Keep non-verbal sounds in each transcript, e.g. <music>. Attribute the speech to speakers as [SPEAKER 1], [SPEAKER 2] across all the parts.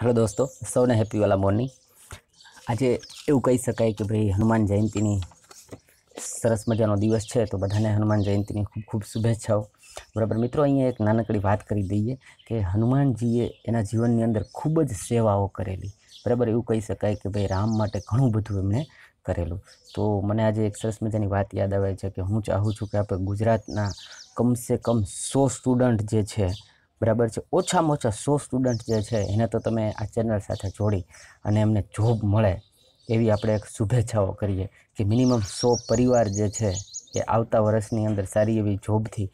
[SPEAKER 1] hello દોસ્તો સૌને happy વાલા મોર્નિંગ આજે એવું કહી શકાય કે ભાઈ હનુમાન જયંતિની સરસ મજાનો દિવસ છે તો બધાને હનુમાન જયંતિની ખૂબ ખૂબ શુભેચ્છાઓ બરાબર મિત્રો અહીંયા એક નાનકડી વાત કરી દઈએ કે હનુમાનજીએ એના જીવનની અંદર ખૂબ જ સેવાઓ કરેલી બરાબર એવું કહી શકાય કે ભાઈ રામ માટે ઘણું બધું એમણે કરેલું તો મને આજે એક સરસ મજાની વાત યાદ આવે છે કે હું ચાહું છું કે આપણે ગુજરાતના કમસે કમ સો સ્ટુડન્ટ જે છે બરાબર છે ઓછામાં ઓછા સો સ્ટુડન્ટ જે છે એને તો તમે આ ચેનલ સાથે જોડી અને એમને જોબ મળે એવી આપણે એક શુભેચ્છાઓ કરીએ કે મિનિમમ સો પરિવાર જે છે એ આવતા વર્ષની અંદર સારી એવી જોબથી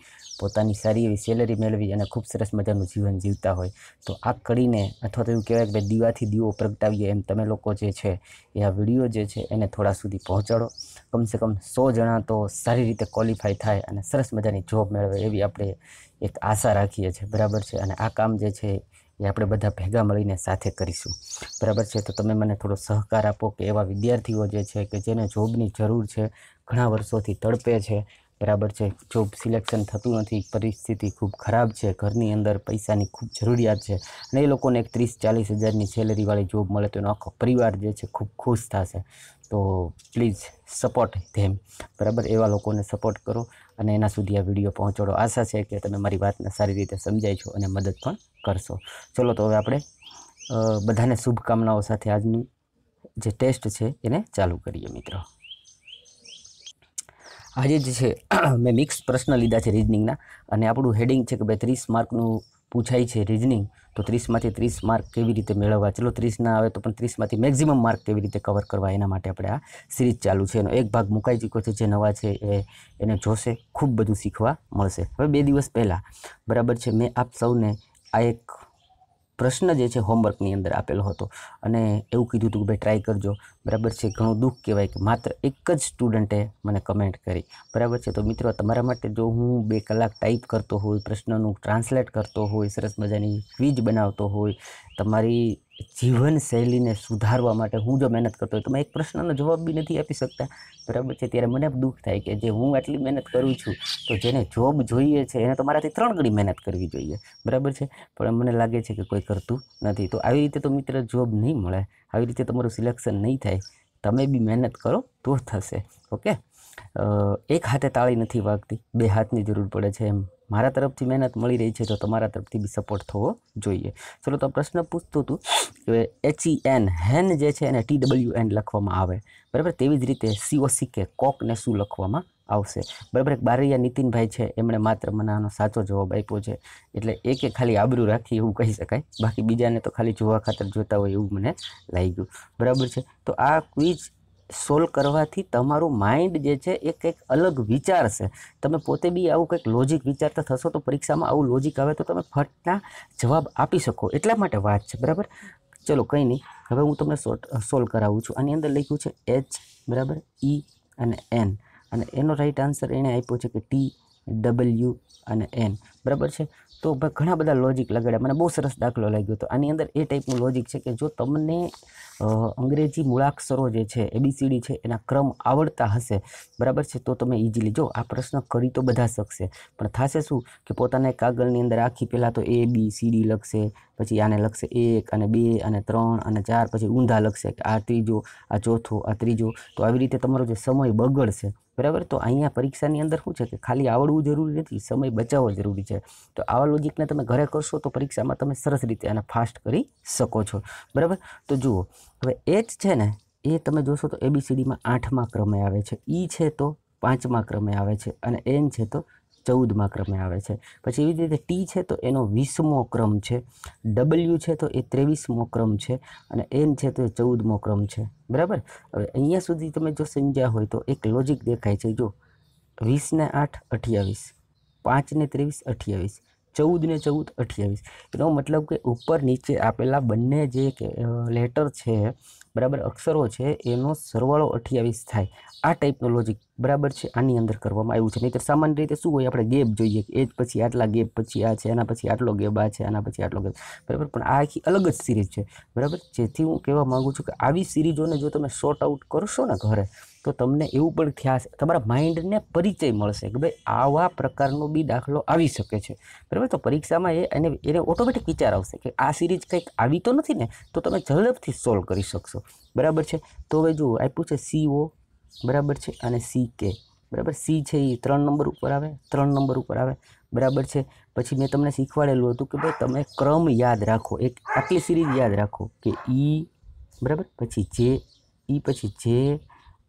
[SPEAKER 1] પોતાની સારી એવી સેલરી મેળવી અને ખૂબ સરસ મજાનું જીવન જીવતા હોય તો આ કરીને અથવા તો એવું કહેવાય કે દીવાથી દીવો પ્રગટાવીએ એમ તમે લોકો જે છે એ આ વિડીયો જે છે એને થોડા સુધી પહોંચાડો કમસે કમ સો જણા તો સારી રીતે ક્વોલિફાય થાય અને સરસ મજાની જોબ મેળવે એવી આપણે એક આશા રાખીએ છીએ બરાબર છે અને આ કામ જે છે એ આપણે બધા ભેગા મળીને સાથે કરીશું બરાબર છે તો તમે મને થોડો સહકાર આપો કે એવા વિદ્યાર્થીઓ જે છે કે જેને જોબની જરૂર છે ઘણા વર્ષોથી તડપે છે બરાબર છે જોબ સિલેક્શન થતું નથી પરિસ્થિતિ ખૂબ ખરાબ છે ઘરની અંદર પૈસાની ખૂબ જરૂરિયાત છે અને એ લોકોને એક ત્રીસ ચાલીસ હજારની સેલેરીવાળી જોબ મળે તો એનો આખો પરિવાર જે છે ખૂબ ખુશ થશે તો પ્લીઝ સપોર્ટ ધેમ બરાબર એવા લોકોને સપોર્ટ કરો અને એના સુધી આ વિડીયો પહોંચાડો આશા છે કે તમે મારી વાતને સારી રીતે સમજાય છો અને મદદ પણ કરશો ચલો તો હવે આપણે બધાને શુભકામનાઓ સાથે આજની જે ટેસ્ટ છે એને ચાલુ કરીએ મિત્રો આજે જે છે <clears throat> મેં મિક્સ પ્રશ્ન લીધા છે રિઝનિંગના અને આપણું હેડિંગ છે કે ભાઈ ત્રીસ માર્કનું પૂછાય છે રિઝનિંગ તો ત્રીસમાંથી ત્રીસ માર્ક કેવી રીતે મેળવવા ચલો ત્રીસ ના આવે તો પણ ત્રીસમાંથી મેક્ઝિમમ માર્ક કેવી રીતે કવર કરવા એના માટે આપણે આ સિરીઝ ચાલુ છે એનો એક ભાગ મુકાઈ ચૂક્યો છે જે નવા છે એ એને જોશે ખૂબ બધું શીખવા મળશે હવે બે દિવસ પહેલાં બરાબર છે મેં આપ સૌને આ એક પ્રશ્ન જે છે હોમવર્કની અંદર આપેલો હતો અને એવું કીધું હતું કે ભાઈ ટ્રાય કરજો બરાબર છે ઘણું દુઃખ કહેવાય કે માત્ર એક જ સ્ટુડન્ટે મને કમેન્ટ કરી બરાબર છે તો મિત્રો તમારા માટે જો હું બે કલાક ટાઈપ કરતો હોય પ્રશ્નનું ટ્રાન્સલેટ કરતો હોય સરસ મજાની ક્વિઝ બનાવતો હોય તમારી જીવનશૈલીને સુધારવા માટે હું જો મહેનત કરતો હોય તો તમે એક પ્રશ્નનો જવાબ બી નથી આપી શકતા બરાબર છે ત્યારે મને દુઃખ થાય કે જે હું આટલી મહેનત કરું છું તો જેને જોબ જોઈએ છે એને તો મારાથી ત્રણ ગણી મહેનત કરવી જોઈએ બરાબર છે પણ મને લાગે છે કે કોઈ કરતું નથી તો આવી રીતે તો મિત્ર જોબ નહીં મળે આવી રીતે તમારું સિલેક્શન નહીં થાય તમે બી મહેનત કરો તો થશે ઓકે એક હાથે તાળી નથી વાગતી બે હાથની જરૂર પડે છે એમ મારા તરફથી મહેનત મળી રહી છે તો તમારા તરફથી બી સપોર્ટ થવો જોઈએ ચલો તો પ્રશ્ન પૂછતું હતું કે એચઈ એન હેન જે છે એને ટી ડબલ્યુ એન લખવામાં આવે બરાબર તેવી જ રીતે સીઓસી કે કોકને શું લખવામાં આવશે બરાબર એક બારૈયા નીતિનભાઈ છે એમણે માત્ર મને આનો સાચો જવાબ આપ્યો છે એટલે એકે ખાલી આબરૂ રાખી એવું કહી શકાય બાકી બીજાને તો ખાલી જોવા ખાતર જોતા હોય એવું મને લાગ્યું બરાબર છે તો આ ક્વિઝ સોલ્વ કરવાથી તમારું માઇન્ડ જે છે એ કંઈક અલગ વિચારશે તમે પોતે બી આવું કંઈક લોજિક વિચારતા થશો તો પરીક્ષામાં આવું લોજિક આવે તો તમે ફટના જવાબ આપી શકો એટલા માટે વાત છે બરાબર ચલો કંઈ નહીં હવે હું તમને સોલ્વ કરાવું છું આની અંદર લખ્યું છે એચ બરાબર ઈ e અને એન અને એનો રાઈટ આન્સર એણે આપ્યો છે કે ટી ડબલ્યુ અને એન બરાબર છે તો ઘણા બધા લોજિક લગાડ્યા મને બહુ સરસ દાખલો લાગ્યો હતો આની અંદર એ ટાઈપનું લોજિક છે કે જો તમને અંગ્રેજી મૂળાક્ષરો જે છે એબીસીડી છે એના ક્રમ આવડતા હશે બરાબર છે તો તમે ઇઝીલી જો આ પ્રશ્ન કરી તો બધા શકશે પણ થશે શું કે પોતાના કાગળની અંદર આખી પહેલાં તો એ બી સી ડી લખશે પછી આને લખશે એક અને બે અને ત્રણ અને ચાર પછી ઊંધા લખશે કે આ ત્રીજો આ ચોથો આ ત્રીજો તો આવી રીતે તમારો જે સમય બગડશે બરાબર તો અહીંયા પરીક્ષાની અંદર શું છે કે ખાલી આવડવું જરૂરી નથી સમય બચાવવો જરૂરી છે છે તો આવા લોજિકને તમે ઘરે કરશો તો પરીક્ષામાં તમે સરસ રીતે આને ફાસ્ટ કરી શકો છો બરાબર તો જુઓ હવે એ જ છે ને એ તમે જોશો તો એબીસીડીમાં આઠમા ક્રમે આવે છે ઈ e છે તો પાંચમા ક્રમે આવે છે અને એન છે તો ચૌદમાં ક્રમે આવે છે પછી એવી જ રીતે ટી છે તો એનો વીસમો ક્રમ છે ડબલ્યુ છે તો એ ત્રેવીસમો ક્રમ છે અને એન છે તો એ ચૌદમો ક્રમ છે બરાબર હવે અહીંયા સુધી તમે જો સમજ્યા હોય તો એક લોજિક દેખાય છે જો વીસને આઠ અઠ્યાવીસ પાંચને ત્રેવીસ અઠ્યાવીસ ચૌદને ચૌદ અઠ્યાવીસ એનો મતલબ કે ઉપર નીચે આપેલા બંને જે લેટર છે બરાબર અક્ષરો છે એનો સરવાળો અઠ્યાવીસ થાય આ ટાઈપનો લોજિક બરાબર છે આની અંદર કરવામાં આવ્યું છે નહીંતર સામાન્ય રીતે શું હોય આપણે ગેપ જોઈએ કે એ જ પછી આટલા ગેપ પછી આ છે એના પછી આટલો ગેપ આ છે આના પછી આટલો ગેપ બરાબર પણ આ આખી અલગ જ સિરીઝ છે બરાબર જેથી હું કહેવા માગું છું કે આવી સિરીઝોને જો તમે શોર્ટ આઉટ કરશો ને ઘરે તો તમને એવું પણ થયા તમારા માઇન્ડને પરિચય મળશે કે ભાઈ આવા પ્રકારનો બી દાખલો આવી શકે છે બરાબર તો પરીક્ષામાં એ એને એને ઓટોમેટિક વિચાર આવશે કે આ સિરીઝ કંઈક આવી તો નથી ને તો તમે ઝડપથી સોલ્વ કરી શકશો બરાબર છે તો હવે જુઓ આપ્યું છે સી ઓ બરાબર છે અને સી કે બરાબર સી છે એ ત્રણ નંબર ઉપર આવે ત્રણ નંબર ઉપર આવે બરાબર છે પછી મેં તમને શીખવાડેલું હતું કે ભાઈ તમે ક્રમ યાદ રાખો એક આટલી સિરીઝ યાદ રાખો કે ઈ બરાબર પછી જે ઈ પછી જે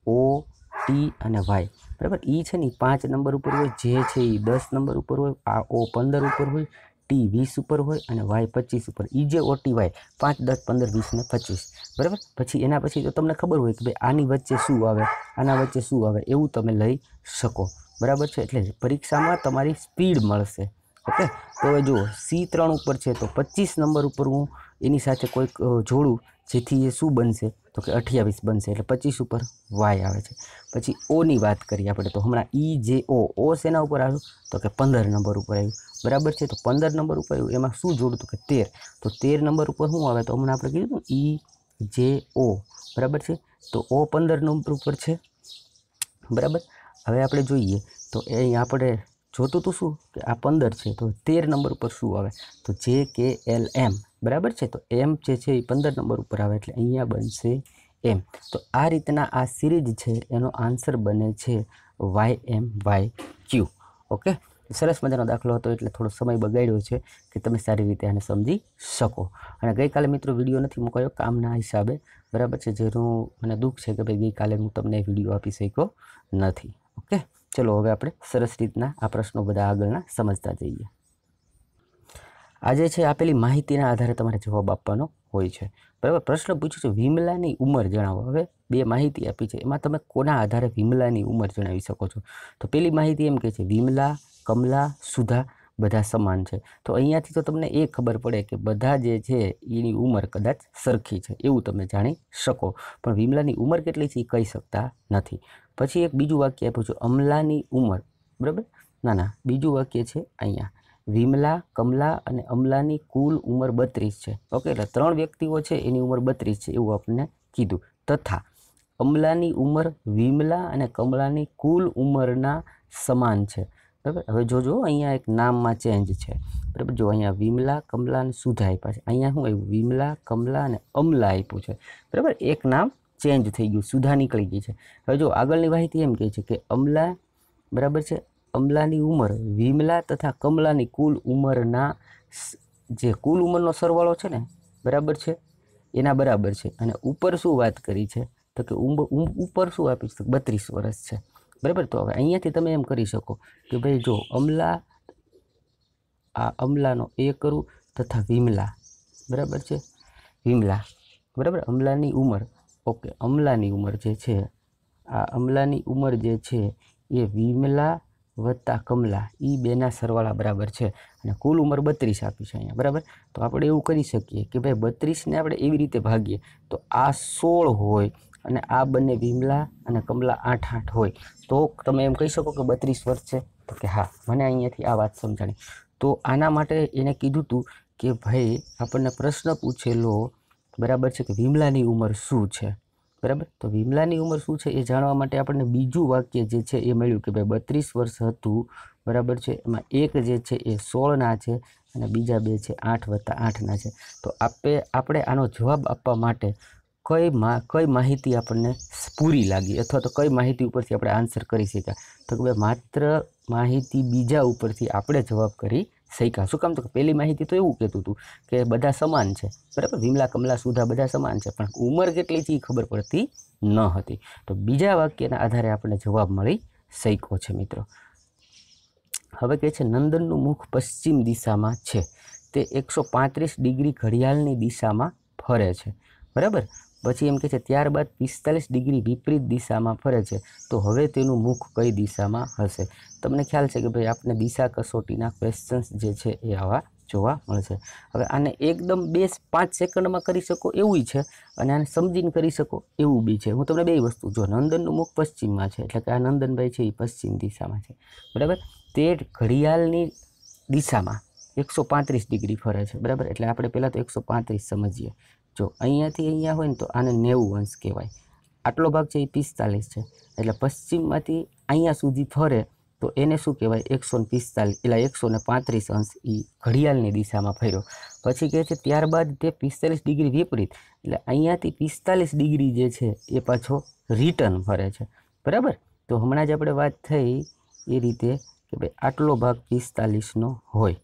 [SPEAKER 1] ઓ ટી અને વાય બરાબર ઈ છે ને પાંચ નંબર ઉપર હોય જે છે એ દસ નંબર ઉપર હોય આ ઓ પંદર ઉપર હોય ટી વીસ ઉપર હોય અને વાય પચીસ ઉપર ઈ જે ઓટી વાય પાંચ દસ પંદર વીસ ને પચીસ બરાબર પછી એના પછી તો તમને ખબર હોય કે ભાઈ આની વચ્ચે શું આવે આના વચ્ચે શું આવે એવું તમે લઈ શકો બરાબર છે એટલે પરીક્ષામાં તમારી સ્પીડ મળશે ઓકે તો હવે જુઓ સી ત્રણ ઉપર છે તો પચીસ નંબર ઉપર હું એની સાથે કોઈક જોડું જેથી એ શું બનશે તો કે અઠ્યાવીસ બનશે એટલે પચીસ ઉપર વાય આવે છે પછી ઓની વાત કરીએ આપણે તો હમણાં ઈ e જે ઓ ઓ શેના ઉપર આવ્યું તો કે પંદર નંબર ઉપર આવ્યું બરાબર છે તો પંદર નંબર ઉપર આવ્યું એમાં શું જોડતું કે તેર તો તેર નંબર ઉપર શું આવે તો હમણાં આપણે કીધું ઈ જે ઓ બરાબર છે તો ઓ પંદર નંબર ઉપર છે બરાબર હવે આપણે જોઈએ તો એ આપણે જોતું હતું શું કે આ પંદર છે તો તેર નંબર ઉપર શું આવે તો જે કે એલ એમ બરાબર છે તો એમ જે છે એ પંદર નંબર ઉપર આવે એટલે અહીંયા બનશે એમ તો આ રીતના આ સિરીજ છે એનો આન્સર બને છે Y M Y Q okay સરસ મજાનો દાખલો હતો એટલે થોડો સમય બગાડ્યો છે કે તમે સારી રીતે આને સમજી શકો અને ગઈકાલે મિત્રો વિડીયો નથી મૂકાયો કામના હિસાબે બરાબર છે જેનું મને દુઃખ છે કે ભાઈ ગઈકાલે હું તમને વિડીયો આપી શક્યો નથી ઓકે ચલો હવે આપણે સરસ રીતના આ પ્રશ્નો બધા આગળના સમજતા જઈએ આજે છે આપેલી માહિતીના આધારે તમારે જવાબ આપવાનો હોય છે બરાબર પ્રશ્ન પૂછ્યો છે વિમલાની ઉંમર જણાવો હવે બે માહિતી આપી છે એમાં તમે કોના આધારે વિમલાની ઉંમર જણાવી શકો છો તો પેલી માહિતી એમ કે છે વિમલા કમલા સુધા બધા સમાન છે તો અહીંયાથી તો તમને એ ખબર પડે કે બધા જે છે એની ઉંમર કદાચ સરખી છે એવું તમે જાણી શકો પણ વિમલાની ઉંમર કેટલી છે એ કહી શકતા નથી પછી એક બીજું વાક્ય આપ્યું છે અમલાની ઉંમર બરાબર ના ના બીજું વાક્ય છે અહીંયા વિમલા કમલા અને અમલાની કુલ ઉંમર બત્રીસ છે ઓકે એટલે ત્રણ વ્યક્તિઓ છે એની ઉંમર બત્રીસ છે એવું આપણને કીધું તથા અમલાની ઉંમર વિમલા અને કમલાની કુલ ઉંમરના સમાન છે બરાબર હવે જોજો અહીંયા એક નામમાં ચેન્જ છે બરાબર જો અહીંયા વિમલા કમલા અને સુધા આપ્યા છે અહીંયા શું આવ્યું વિમલા કમલા અને અમલા આપ્યું છે બરાબર એક નામ ચેન્જ થઈ ગયું સુધા નીકળી ગઈ છે હવે જો આગળની માહિતી એમ કહે છે કે અમલા બરાબર છે અમલાની ઉંમર વિમલા તથા કમલાની કુલ ઉંમરના જે કુલ ઉંમરનો સરવાળો છે ને બરાબર છે એના બરાબર છે અને ઉપર શું વાત કરી છે તો કે ઉપર શું આપી છે બત્રીસ વર્ષ છે બરાબર તો હવે અહીંયાથી તમે એમ કરી શકો કે ભાઈ જો અમલા આ અમલાનો એ કરું તથા વિમલા બરાબર છે વિમલા બરાબર અમલાની ઉંમર ઓકે અમલાની ઉંમર જે છે આ અમલાની ઉંમર જે છે એ વિમલા વત્તા કમલા એ બેના સરવાળા બરાબર છે અને કુલ ઉંમર બત્રીસ આપી છે અહીંયા બરાબર તો આપણે એવું કરી શકીએ કે ભાઈ બત્રીસને આપણે એવી રીતે ભાગીએ તો આ સોળ હોય અને આ બંને વિમલા અને કમલા આઠ આઠ હોય તો તમે એમ કહી શકો કે બત્રીસ વર્ષ છે તો કે હા મને અહીંયાથી આ વાત સમજાણી તો આના માટે એને કીધું હતું કે ભાઈ આપણને પ્રશ્ન પૂછેલો બરાબર છે કે વિમલાની ઉંમર શું છે બરાબર તો વિમલાની ઉંમર શું છે એ જાણવા માટે આપણને બીજું વાક્ય જે છે એ મળ્યું કે ભાઈ બત્રીસ વર્ષ હતું બરાબર છે એમાં એક જે છે એ સોળના છે અને બીજા બે છે આઠ વત્તા આઠના છે તો આપે આપણે આનો જવાબ આપવા માટે કઈ કઈ માહિતી આપણને પૂરી લાગી અથવા તો કઈ માહિતી ઉપરથી આપણે આન્સર કરી શક્યા તો કે ભાઈ માત્ર માહિતી બીજા ઉપરથી આપણે જવાબ કરી શૈકા શું કામ તો પહેલી માહિતી તો એવું કહેતું હતું કે બધા સમાન છે બરાબર વિમલા કમલા સુધા બધા સમાન છે પણ ઉંમર કેટલી છે એ ખબર પડતી ન હતી તો બીજા વાક્યના આધારે આપણને જવાબ મળી સૈકો છે મિત્રો હવે કહે છે નંદનનું મુખ પશ્ચિમ દિશામાં છે તે એકસો પાંત્રીસ ડિગ્રી ઘડિયાળની દિશામાં ફરે છે બરાબર પછી એમ કે છે ત્યારબાદ પિસ્તાલીસ ડિગ્રી વિપરીત દિશામાં ફરે છે તો હવે તેનું મુખ કઈ દિશામાં હશે તમને ખ્યાલ છે કે ભાઈ આપણે દિશા કસોટીના ક્વેશ્ચન્સ જે છે એ આવા જોવા મળશે હવે આને એકદમ બે પાંચ સેકન્ડમાં કરી શકો એવું છે અને આને સમજીને કરી શકો એવું બી છે હું તમને બે વસ્તુ જો નંદનનું મુખ પશ્ચિમમાં છે એટલે કે આ નંદનભાઈ છે એ પશ્ચિમ દિશામાં છે બરાબર તે ઘડિયાળની દિશામાં એકસો પાંત્રીસ ડિગ્રી ફરે છે બરાબર એટલે આપણે પહેલાં તો એકસો પાંત્રીસ સમજીએ જો અહીંયાથી અહીંયા હોય ને તો આને નેવું અંશ કહેવાય આટલો ભાગ છે એ પિસ્તાલીસ છે એટલે પશ્ચિમમાંથી અહીંયા સુધી ફરે તો એને શું કહેવાય એકસો ને પિસ્તાલીસ એટલે એકસો ને પાંત્રીસ અંશ એ ઘડિયાળની દિશામાં ફર્યો પછી કહે છે ત્યારબાદ તે પિસ્તાલીસ ડિગ્રી વિપરીત એટલે અહીંયાથી પિસ્તાલીસ ડિગ્રી જે છે એ પાછો રિટર્ન ફરે છે બરાબર તો હમણાં જ આપણે વાત થઈ એ રીતે કે ભાઈ આટલો ભાગ પિસ્તાલીસનો હોય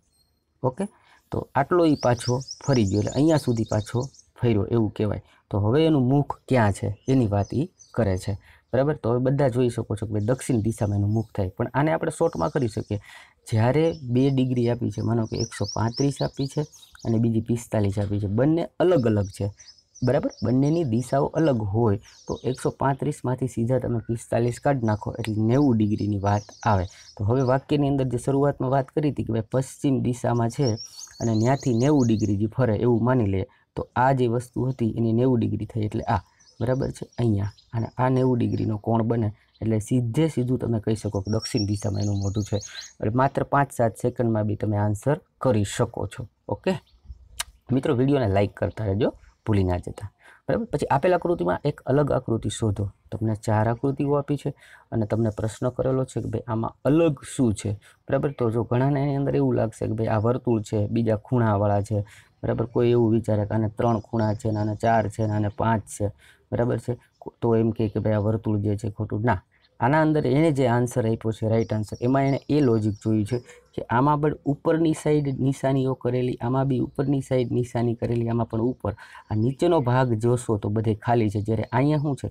[SPEAKER 1] ઓકે તો આટલો એ પાછો ફરી ગયો એટલે અહીંયા સુધી પાછો ફર્યો એવું કહેવાય તો હવે એનું મુખ ક્યાં છે એની વાત એ કરે છે બરાબર તો હવે બધા જોઈ શકો છો કે દક્ષિણ દિશામાં એનું મુખ થાય પણ આને આપણે શોર્ટમાં કરી શકીએ જ્યારે બે ડિગ્રી આપી છે માનો કે એકસો પાંત્રીસ આપી છે અને બીજી પિસ્તાલીસ આપી છે બંને અલગ અલગ છે બરાબર બંનેની દિશાઓ અલગ હોય તો એકસો પાંત્રીસમાંથી સીધા તમે પિસ્તાલીસ કાઢી નાખો એટલે નેવું ડિગ્રીની વાત આવે તો હવે વાક્યની અંદર જે શરૂઆતમાં વાત કરી હતી કે ભાઈ પશ્ચિમ દિશામાં છે અને ત્યાંથી નેવું ડિગ્રી જે ફરે એવું માની લઈએ તો આ જે વસ્તુ હતી એની નેવું ડિગ્રી થઈ એટલે આ બરાબર છે અહીંયા અને આ નેવું ડિગ્રીનો કોણ બને એટલે સીધે સીધું તમે કહી શકો કે દક્ષિણ દિશામાં એનું મોઢું છે એટલે માત્ર પાંચ સાત સેકન્ડમાં બી તમે આન્સર કરી શકો છો ઓકે મિત્રો વિડીયોને લાઇક કરતા રહેજો ભૂલી ના જતા બરાબર પછી આપેલ આકૃતિમાં એક અલગ આકૃતિ શોધો તમને ચાર આકૃતિઓ આપી છે અને તમને પ્રશ્ન કરેલો છે કે ભાઈ આમાં અલગ શું છે બરાબર તો જો ઘણાને એની અંદર એવું લાગશે કે ભાઈ આ વર્તુળ છે બીજા ખૂણાવાળા છે બરાબર કોઈ એવું વિચારે કે આને ત્રણ ખૂણા છે ને આને ચાર છે ને આને પાંચ છે બરાબર છે તો એમ કહે કે ભાઈ આ વર્તુળ જે છે ખોટું ના આના અંદર એણે જે આન્સર આપ્યો છે રાઈટ આન્સર એમાં એણે એ લોજિક જોયું છે કે આમાં પણ ઉપરની સાઈડ નિશાનીઓ કરેલી આમાં બી ઉપરની સાઈડ નિશાની કરેલી આમાં પણ ઉપર આ નીચેનો ભાગ જોશો તો બધે ખાલી છે જ્યારે અહીંયા શું છે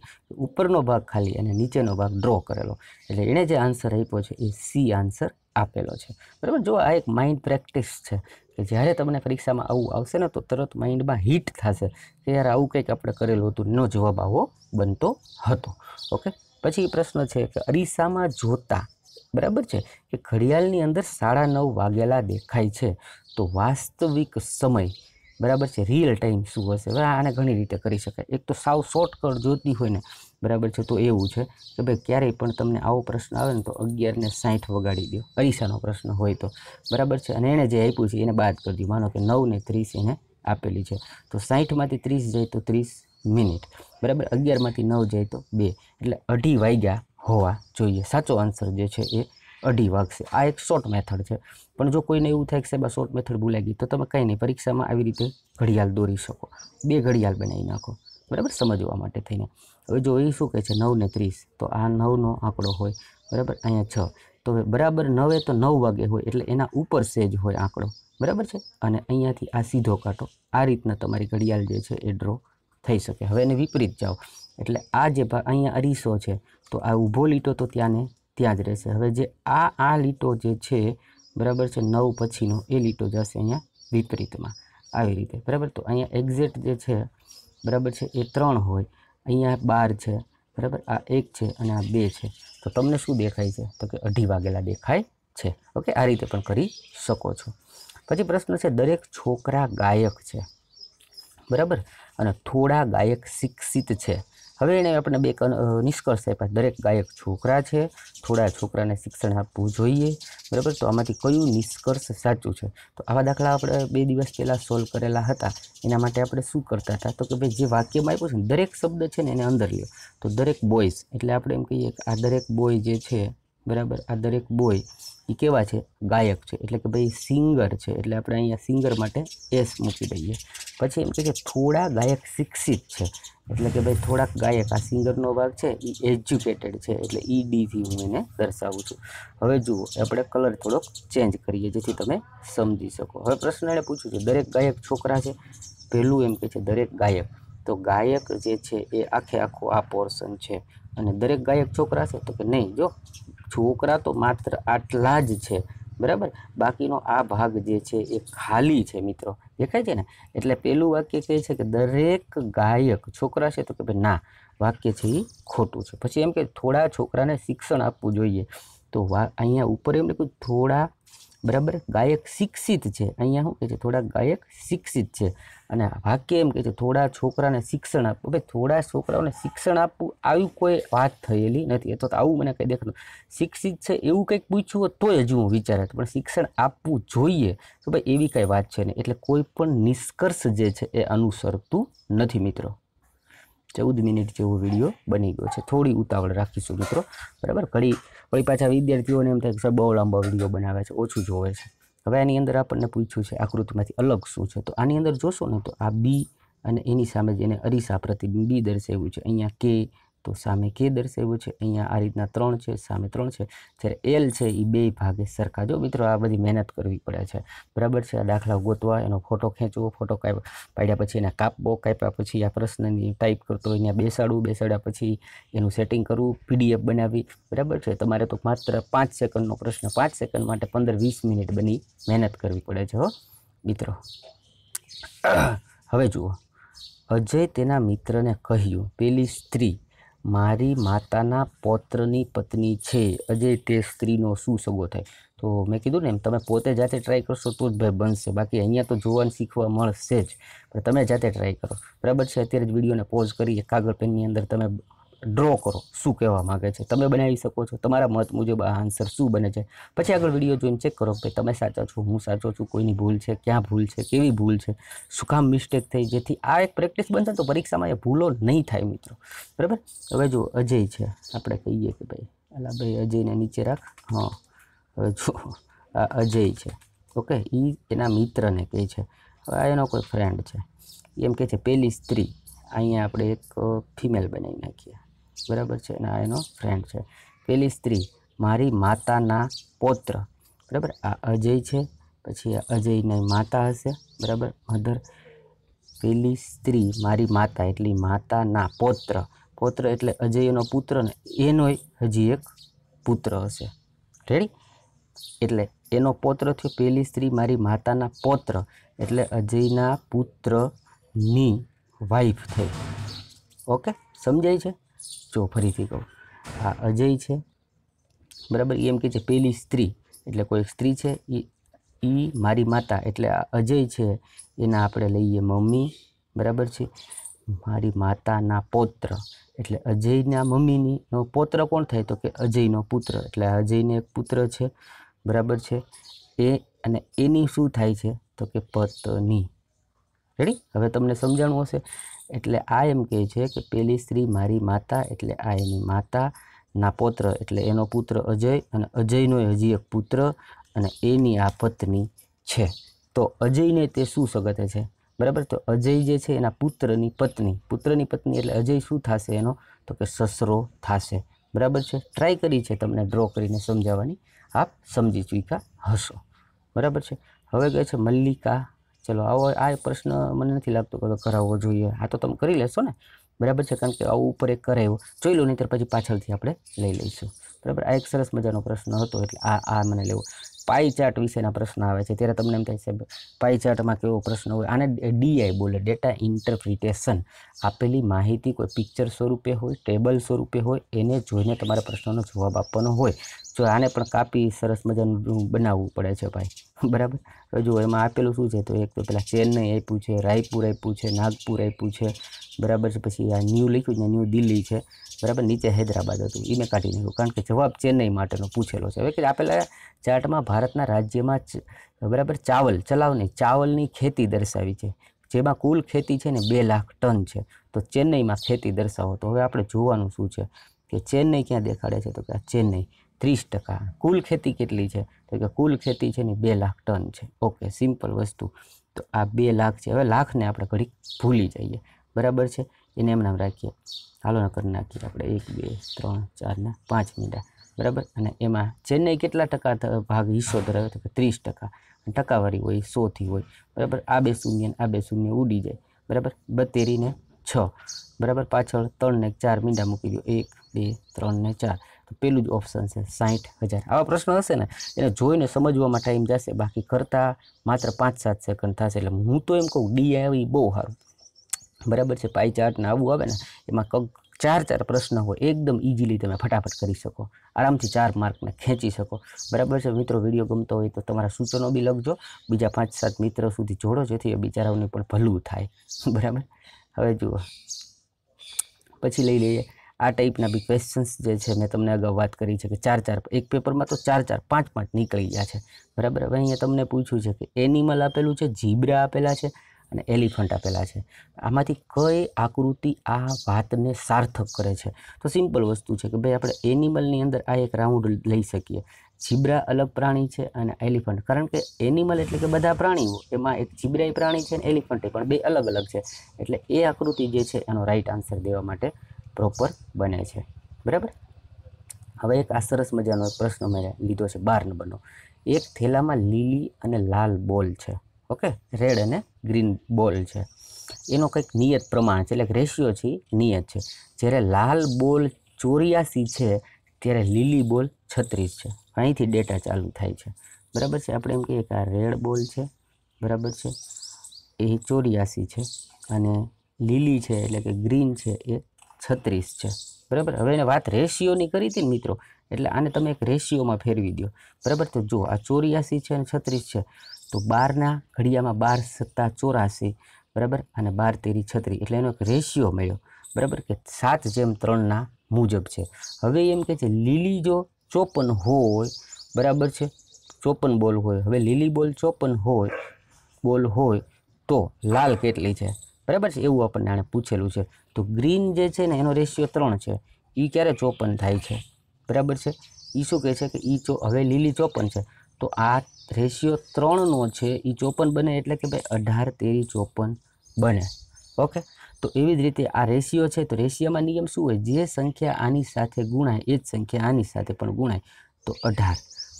[SPEAKER 1] ઉપરનો ભાગ ખાલી અને નીચેનો ભાગ ડ્રો કરેલો એટલે એણે જે આન્સર આપ્યો છે એ સી આન્સર આપેલો છે બરાબર જો આ એક માઇન્ડ પ્રેક્ટિસ છે કે જ્યારે તમને પરીક્ષામાં આવું આવશે ને તો તરત માઇન્ડમાં હિટ થશે કે યાર આવું કંઈક આપણે કરેલું હતું નો જવાબ આવો બનતો હતો ઓકે પછી પ્રશ્ન છે કે અરીસામાં જોતા બરાબર છે કે ઘડિયાળની અંદર સાડા નવ વાગેલા દેખાય છે તો વાસ્તવિક સમય બરાબર છે રિયલ ટાઈમ શું હશે હવે આને ઘણી રીતે કરી શકાય એક તો સાવ શોર્ટકટ જોતી હોય ને બરાબર છે તો એવું છે કે ભાઈ ક્યારેય પણ તમને આવો પ્રશ્ન આવે ને તો અગિયારને સાઠ વગાડી દો અરીસાનો પ્રશ્ન હોય તો બરાબર છે અને એણે જે આપ્યું છે એને બાદ કરી દો માનો કે નવને ત્રીસ એને આપેલી છે તો સાઠમાંથી ત્રીસ જાય તો ત્રીસ મિનિટ બરાબર અગિયારમાંથી નવ જાય તો બે એટલે અઢી વાગ્યા હોવા જોઈએ સાચો આન્સર જે છે એ અઢી વાગશે આ એક શોર્ટ મેથડ છે પણ જો કોઈને એવું થાય કે સાહેબ આ શોર્ટ મેથડ ભૂલાઈ ગઈ તો તમે કંઈ નહીં પરીક્ષામાં આવી રીતે ઘડિયાળ દોરી શકો બે ઘડિયાળ બનાવી નાખો બરાબર સમજવા માટે થઈને હવે જો એ શું કહે છે નવને ત્રીસ તો આ નવનો આંકડો હોય બરાબર અહીંયા છ તો હવે બરાબર નવે તો નવ વાગે હોય એટલે એના ઉપર સેજ હોય આંકડો બરાબર છે અને અહીંયાથી આ સીધો કાંટો આ રીતના તમારી ઘડિયાળ જે છે એ ડ્રો થઈ શકે હવે એને વિપરીત જાઓ એટલે આ જે ભાગ અહીંયા અરીસો છે તો આ ઊભો લીટો તો ત્યાંને ત્યાં જ રહેશે હવે જે આ આ લીટો જે છે બરાબર છે નવ પછીનો એ લીટો જશે અહીંયા વિપરીતમાં આવી રીતે બરાબર તો અહીંયા એક્ઝેક્ટ જે છે બરાબર છે એ ત્રણ હોય અહીંયા બાર છે બરાબર આ એક છે અને આ બે છે તો તમને શું દેખાય છે તો કે અઢી વાગેલા દેખાય છે ઓકે આ રીતે પણ કરી શકો છો પછી પ્રશ્ન છે દરેક છોકરા ગાયક છે બરાબર અને થોડા ગાયક શિક્ષિત છે હવે એણે આપણે બે નિષ્કર્ષ આપ્યા દરેક ગાયક છોકરા છે થોડા છોકરાને શિક્ષણ આપવું જોઈએ બરાબર તો આમાંથી કયું નિષ્કર્ષ સાચું છે તો આવા દાખલા આપણે બે દિવસ પહેલાં સોલ્વ કરેલા હતા એના માટે આપણે શું કરતા હતા તો કે ભાઈ જે વાક્યમાં આપ્યું છે ને દરેક શબ્દ છે ને એને અંદર લ્યો તો દરેક બોયઝ એટલે આપણે એમ કહીએ કે આ દરેક બોય જે છે બરાબર આ દરેક બોય એ કેવા છે ગાયક છે એટલે કે ભાઈ સિંગર છે એટલે આપણે અહીંયા સિંગર માટે એસ મૂકી દઈએ પછી એમ કહે કે થોડા ગાયક શિક્ષિત છે એટલે કે ભાઈ થોડાક ગાયક આ સિંગરનો ભાગ છે એ એજ્યુકેટેડ છે એટલે ઈ ડીથી હું એને દર્શાવું છું હવે જુઓ આપણે કલર થોડોક ચેન્જ કરીએ જેથી તમે સમજી શકો હવે પ્રશ્ન એણે પૂછ્યું છે દરેક ગાયક છોકરા છે પહેલું એમ કે છે દરેક ગાયક તો ગાયક જે છે એ આખે આખો આ પોર્શન છે અને દરેક ગાયક છોકરા છે તો કે નહીં જો છોકરા તો માત્ર આટલા જ છે બરાબર બાકીનો આ ભાગ જે છે એ ખાલી છે મિત્રો દેખાય છે ને એટલે પેલું વાક્ય કહે છે કે દરેક ગાયક છોકરા છે તો કે ભાઈ ના વાક્ય છે એ ખોટું છે પછી એમ કે થોડા છોકરાને શિક્ષણ આપવું જોઈએ તો વા અહીંયા ઉપર એમ લખ્યું થોડા બરાબર ગાયક શિક્ષિત છે અહીંયા શું કહે છે થોડા ગાયક શિક્ષિત છે અને વાક્ય એમ કહે છે થોડા છોકરાને શિક્ષણ આપવું ભાઈ થોડા છોકરાઓને શિક્ષણ આપવું આવી કોઈ વાત થયેલી નથી અથવા તો આવું મને કંઈ દેખાતું શિક્ષિત છે એવું કંઈક પૂછ્યું હોય તોય હજુ હું વિચારે પણ શિક્ષણ આપવું જોઈએ તો ભાઈ એવી કાંઈ વાત છે નહીં એટલે કોઈ પણ નિષ્કર્ષ જે છે એ અનુસરતું નથી મિત્રો ચૌદ મિનિટ જેવો વિડીયો બની ગયો છે થોડી ઉતાવળ રાખીશું મિત્રો બરાબર ઘડી પછી પાછા વિદ્યાર્થીઓને એમ થાય કે સર બહુ લાંબો વિડીયો બનાવે છે ઓછું જોવે છે હવે આની અંદર આપણને પૂછ્યું છે આકૃતિમાંથી અલગ શું છે તો આની અંદર જોશો ને તો આ બી અને એની સામે જેને અરીસા પ્રતિબિંબ બી દર્શાવ્યું છે અહીંયા કે તો સામે કે દર્શાવ્યું છે અહીંયા આ રીતના ત્રણ છે સામે ત્રણ છે જ્યારે એલ છે એ બે ભાગે સરખા જો મિત્રો આ બધી મહેનત કરવી પડે છે બરાબર છે આ દાખલા ગોતવા એનો ફોટો ખેંચવો ફોટો કાપ પાડ્યા પછી એને કાપવો કાપ્યા પછી આ પ્રશ્નની ટાઈપ કરતો અહીંયા બેસાડવું બેસાડ્યા પછી એનું સેટિંગ કરવું પીડીએફ બનાવી બરાબર છે તમારે તો માત્ર પાંચ સેકન્ડનો પ્રશ્ન પાંચ સેકન્ડ માટે પંદર વીસ મિનિટ બની મહેનત કરવી પડે છે હો મિત્રો હવે જુઓ અજય તેના મિત્રને કહ્યું પેલી સ્ત્રી મારી માતાના પૌત્રની પત્ની છે અજય તે સ્ત્રીનો શું સગો થાય તો મેં કીધું ને એમ તમે પોતે જાતે ટ્રાય કરશો તો જ ભાઈ બનશે બાકી અહીંયા તો જોવાનું શીખવા મળશે જ પણ તમે જાતે ટ્રાય કરો બરાબર છે અત્યારે જ વિડીયોને પોઝ કરી કાગળ પેનની અંદર તમે ડ્રો કરો શું કહેવા માગે છે તમે બનાવી શકો છો તમારા મત મુજબ આ આન્સર શું બને છે પછી આગળ વિડીયો જોઈને ચેક કરો કે તમે સાચા છો હું સાચો છું કોઈની ભૂલ છે ક્યાં ભૂલ છે કેવી ભૂલ છે શું કામ મિસ્ટેક થઈ જેથી આ એક પ્રેક્ટિસ બનશે તો પરીક્ષામાં એ ભૂલો નહીં થાય મિત્રો બરાબર હવે જો અજય છે આપણે કહીએ કે ભાઈ અલા ભાઈ અજયને નીચે રાખ હા જો આ અજય છે ઓકે એ એના મિત્રને કહે છે હવે આ એનો કોઈ ફ્રેન્ડ છે એમ કહે છે પહેલી સ્ત્રી અહીંયા આપણે એક ફિમેલ બનાવી નાખીએ બરાબર છે અને આ એનો ફ્રેન્ડ છે પેલી સ્ત્રી મારી માતાના પૌત્ર બરાબર આ અજય છે પછી આ અજયની માતા હશે બરાબર મધર પેલી સ્ત્રી મારી માતા એટલે માતાના પૌત્ર પૌત્ર એટલે અજયનો પુત્ર ને એનો હજી એક પુત્ર હશે રેડી એટલે એનો પોત્ર થયો પેલી સ્ત્રી મારી માતાના પોત્ર એટલે અજયના પુત્રની વાઈફ થઈ ઓકે સમજાય છે જો ફરીથી કહું આ અજય છે બરાબર એમ કે છે પેલી સ્ત્રી એટલે કોઈ સ્ત્રી છે એ એ મારી માતા એટલે આ અજય છે એના આપણે લઈએ મમ્મી બરાબર છે મારી માતાના પૌત્ર એટલે અજયના મમ્મીની પૌત્ર કોણ થાય તો કે અજયનો પુત્ર એટલે અજયને એક પુત્ર છે બરાબર છે એ અને એની શું થાય છે તો કે પત્ની રેડી હવે તમને સમજાણું હશે એટલે આ એમ કહે છે કે પેલી સ્ત્રી મારી માતા એટલે આ એની માતા ના પૌત્ર એટલે એનો પુત્ર અજય અને અજયનો હજી એક પુત્ર અને એની આ પત્ની છે તો અજયને તે શું સગતે છે બરાબર તો અજય જે છે એના પુત્રની પત્ની પુત્રની પત્ની એટલે અજય શું થશે એનો તો કે સસરો થશે બરાબર છે ટ્રાય કરી છે તમને ડ્રો કરીને સમજાવવાની આપ સમજી ચૂક્યા હશો બરાબર છે હવે કહે છે મલ્લિકા ચલો આવો આ પ્રશ્ન મને નથી લાગતો કે કરાવવો જોઈએ આ તો તમે કરી લેશો ને બરાબર છે કારણ કે આવું ઉપર એક કરાવ્યો જોઈ લો નહીંતર પછી પાછળથી આપણે લઈ લઈશું બરાબર આ એક સરસ મજાનો પ્રશ્ન હતો એટલે આ આ મને લેવો પાઈ ચાર્ટ વિશેના પ્રશ્ન આવે છે ત્યારે તમને એમ થાય છે પાઈ ચાર્ટમાં કેવો પ્રશ્ન હોય આને ડીઆઈ બોલે ડેટા ઇન્ટરપ્રિટેશન આપેલી માહિતી કોઈ પિક્ચર સ્વરૂપે હોય ટેબલ સ્વરૂપે હોય એને જોઈને તમારા પ્રશ્નનો જવાબ આપવાનો હોય જો આને પણ કાપી સરસ મજાનું બનાવવું પડે છે ભાઈ <laughs> બરાબર જો એમાં આપેલું શું છે તો એક તો પેલા ચેન્નઈ આપ્યું છે રાયપુર આપ્યું છે નાગપુર આપ્યું છે બરાબર છે પછી આ ન્યૂ લખ્યું છે ન્યૂ દિલ્હી છે બરાબર નીચે હૈદરાબાદ હતું એ મેં કાઢી નાખ્યું કારણ કે જવાબ ચેન્નઈ માટેનો પૂછેલો છે હવે કે આપેલા ચાર્ટમાં ભારતના રાજ્યમાં બરાબર ચાવલ ચલાવની ચાવલની ખેતી દર્શાવી છે જેમાં કુલ ખેતી છે ને બે લાખ ટન છે તો ચેન્નઈમાં ખેતી દર્શાવો તો હવે આપણે જોવાનું શું છે કે ચેન્નઈ ક્યાં દેખાડે છે તો કે આ ચેન્નઈ ત્રીસ ટકા કુલ ખેતી કેટલી છે તો કે કુલ ખેતી છે ને બે લાખ ટન છે ઓકે સિમ્પલ વસ્તુ તો આ બે લાખ છે હવે લાખને આપણે ઘડીક ભૂલી જઈએ બરાબર છે એને એમનામ રાખીએ હાલો કરી નાખીએ આપણે એક બે ત્રણ ચારના પાંચ મીંડા બરાબર અને એમાં ચેન્નઈ કેટલા ટકા ભાગ હિસ્સો ધરાવે તો કે ત્રીસ ટકા ટકાવારી હોય સોથી હોય બરાબર આ બે શૂન્ય આ બે શૂન્ય ઉડી જાય બરાબર બતેરીને છ બરાબર પાછળ ત્રણ ને ચાર મીંડા મૂકી દો એક બે ત્રણ ને ચાર પેલું જ ઓપ્શન છે સાહીઠ હજાર આવા પ્રશ્નો હશે ને એને જોઈને સમજવામાં ટાઈમ જશે બાકી કરતાં માત્ર પાંચ સાત સેકન્ડ થશે એટલે હું તો એમ કહું ડી આવી બહુ સારું બરાબર છે પાઈ ચાર્ટને આવું આવે ને એમાં કંઈક ચાર ચાર પ્રશ્ન હોય એકદમ ઇઝીલી તમે ફટાફટ કરી શકો આરામથી ચાર માર્કને ખેંચી શકો બરાબર છે મિત્રો વિડીયો ગમતો હોય તો તમારા સૂચનો બી લખજો બીજા પાંચ સાત મિત્રો સુધી જોડો જેથી એ બિચારાઓને પણ ભલું થાય <laughs> બરાબર હવે જુઓ પછી લઈ લઈએ આ ટાઈપના બી ક્વેશ્ચન્સ જે છે મેં તમને અગાઉ વાત કરી છે કે ચાર ચાર એક પેપરમાં તો ચાર ચાર પાંચ પાંચ નીકળી ગયા છે બરાબર હવે અહીંયા તમને પૂછ્યું છે કે એનિમલ આપેલું છે જીબ્રા આપેલા છે અને એલિફન્ટ આપેલા છે આમાંથી કઈ આકૃતિ આ વાતને સાર્થક કરે છે તો સિમ્પલ વસ્તુ છે કે ભાઈ આપણે એનિમલની અંદર આ એક રાઉન્ડ લઈ શકીએ જીબ્રા અલગ પ્રાણી છે અને એલિફન્ટ કારણ કે એનિમલ એટલે કે બધા પ્રાણીઓ એમાં એક જીબ્રાઈ પ્રાણી છે અને એલિફન્ટ પણ બે અલગ અલગ છે એટલે એ આકૃતિ જે છે એનો રાઈટ આન્સર દેવા માટે પ્રોપર બને છે બરાબર હવે એક આ સરસ મજાનો પ્રશ્ન મેં લીધો છે બાર નંબરનો એક થેલામાં લીલી અને લાલ બોલ છે ઓકે રેડ અને ગ્રીન બોલ છે એનો કંઈક નિયત પ્રમાણ છે એટલે રેશિયો છે નિયત છે જ્યારે લાલ બોલ ચોર્યાસી છે ત્યારે લીલી બોલ છત્રીસ છે અહીંથી ડેટા ચાલુ થાય છે બરાબર છે આપણે એમ કહીએ કે આ રેડ બોલ છે બરાબર છે એ ચોર્યાસી છે અને લીલી છે એટલે કે ગ્રીન છે એ છત્રીસ છે બરાબર હવે એને વાત રેશિયોની કરી હતી ને મિત્રો એટલે આને તમે એક રેશિયોમાં ફેરવી દો બરાબર તો જુઓ આ ચોર્યાસી છે અને છત્રીસ છે તો બારના ઘડિયામાં બાર સત્તા ચોરાસી બરાબર અને બાર તેરી છત્રી એટલે એનો એક રેશિયો મળ્યો બરાબર કે સાત જેમ ત્રણના મુજબ છે હવે એમ કે છે લીલી જો ચોપન હોય બરાબર છે ચોપન બોલ હોય હવે લીલી બોલ ચોપન હોય બોલ હોય તો લાલ કેટલી છે બરાબર છે એવું આપણને આણે પૂછેલું છે તો ગ્રીન જે છે ને એનો રેશિયો ત્રણ છે એ ક્યારે ચોપન થાય છે બરાબર છે એ શું કહે છે કે એ ચો હવે લીલી ચોપન છે તો આ રેશિયો ત્રણનો છે એ ચોપન બને એટલે કે ભાઈ અઢાર તેરી ચોપન બને ઓકે તો એવી જ રીતે આ રેશિયો છે તો રેશિયામાં નિયમ શું હોય જે સંખ્યા આની સાથે ગુણાય એ જ સંખ્યા આની સાથે પણ ગુણાય તો અઢાર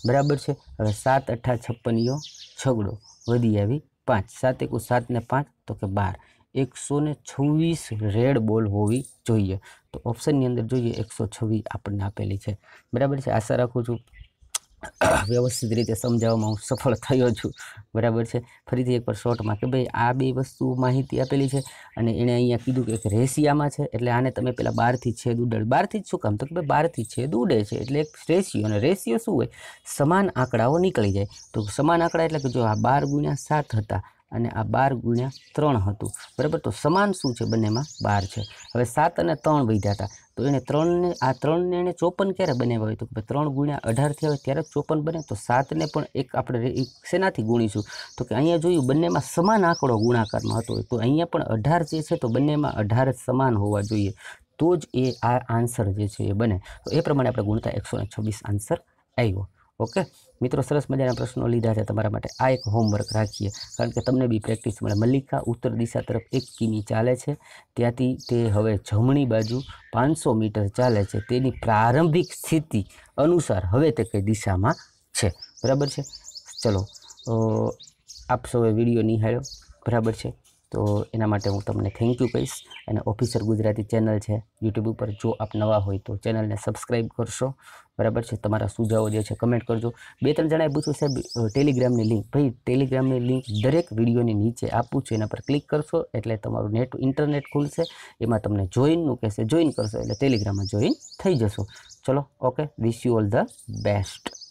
[SPEAKER 1] બરાબર છે હવે સાત અઠા છપ્પનીઓ છગડો વધી આવી પાંચ સાત એકુ સાતને પાંચ તો કે બાર એકસો ને છવ્વીસ રેડ બોલ હોવી જોઈએ તો ઓપ્શનની અંદર જોઈએ એકસો છવ્વીસ આપણને આપેલી છે બરાબર છે આશા રાખું છું વ્યવસ્થિત રીતે સમજાવવામાં હું સફળ થયો છું બરાબર છે ફરીથી એકવાર શોર્ટમાં કે ભાઈ આ બે વસ્તુ માહિતી આપેલી છે અને એણે અહીંયા કીધું કે એક રેશિયામાં છે એટલે આને તમે પહેલાં બારથી છેદ ઉડે બહારથી જ શું કામ તો કે ભાઈ બારથી છેદ ઉડે છે એટલે એક રેશિયો અને રેશિયો શું હોય સમાન આંકડાઓ નીકળી જાય તો સમાન આંકડા એટલે કે જો આ બાર ગુણ્યા સાત હતા અને આ બાર ગુણ્યા ત્રણ હતું બરાબર તો સમાન શું છે બંનેમાં બાર છે હવે સાત અને ત્રણ વધ્યા હતા તો એણે ત્રણને આ ત્રણને એણે ચોપન ક્યારે બનાવ્યા હોય તો કે ત્રણ ગુણ્યા અઢારથી આવે ત્યારે ચોપન બને તો સાતને પણ એક આપણે શેનાથી ગુણીશું તો કે અહીંયા જોયું બંનેમાં સમાન આંકડો ગુણાકારમાં હતો તો અહીંયા પણ અઢાર જે છે તો બંનેમાં અઢાર સમાન હોવા જોઈએ તો જ એ આ આન્સર જે છે એ બને તો એ પ્રમાણે આપણે ગુણતા એકસો છવ્વીસ આન્સર આવ્યો ઓકે મિત્રો સરસ મજાના પ્રશ્નો લીધા છે તમારા માટે આ એક હોમવર્ક રાખીએ કારણ કે તમને બી પ્રેક્ટિસ મળે મલ્લિકા ઉત્તર દિશા તરફ એક કિમી ચાલે છે ત્યાંથી તે હવે જમણી બાજુ પાંચસો મીટર ચાલે છે તેની પ્રારંભિક સ્થિતિ અનુસાર હવે તે કઈ દિશામાં છે બરાબર છે ચલો આપ સૌએ વિડીયો નિહાળ્યો બરાબર છે તો એના માટે હું તમને થેન્ક યુ કહીશ અને ઓફિસર ગુજરાતી ચેનલ છે યુટ્યુબ ઉપર જો આપ નવા હોય તો ચેનલને સબસ્ક્રાઈબ કરશો બરાબર છે તમારા સુઝાવો જે છે કમેન્ટ કરજો બે ત્રણ જણાએ પૂછ્યું સાહેબ ટેલિગ્રામની લિંક ભાઈ ટેલિગ્રામની લિંક દરેક વિડીયોની નીચે આપું છું એના પર ક્લિક કરશો એટલે તમારું નેટ ઇન્ટરનેટ ખુલશે એમાં તમને જોઈનનું કહેશે જોઈન કરશો એટલે ટેલિગ્રામમાં જોઈન થઈ જશો ચલો okay wish you all the best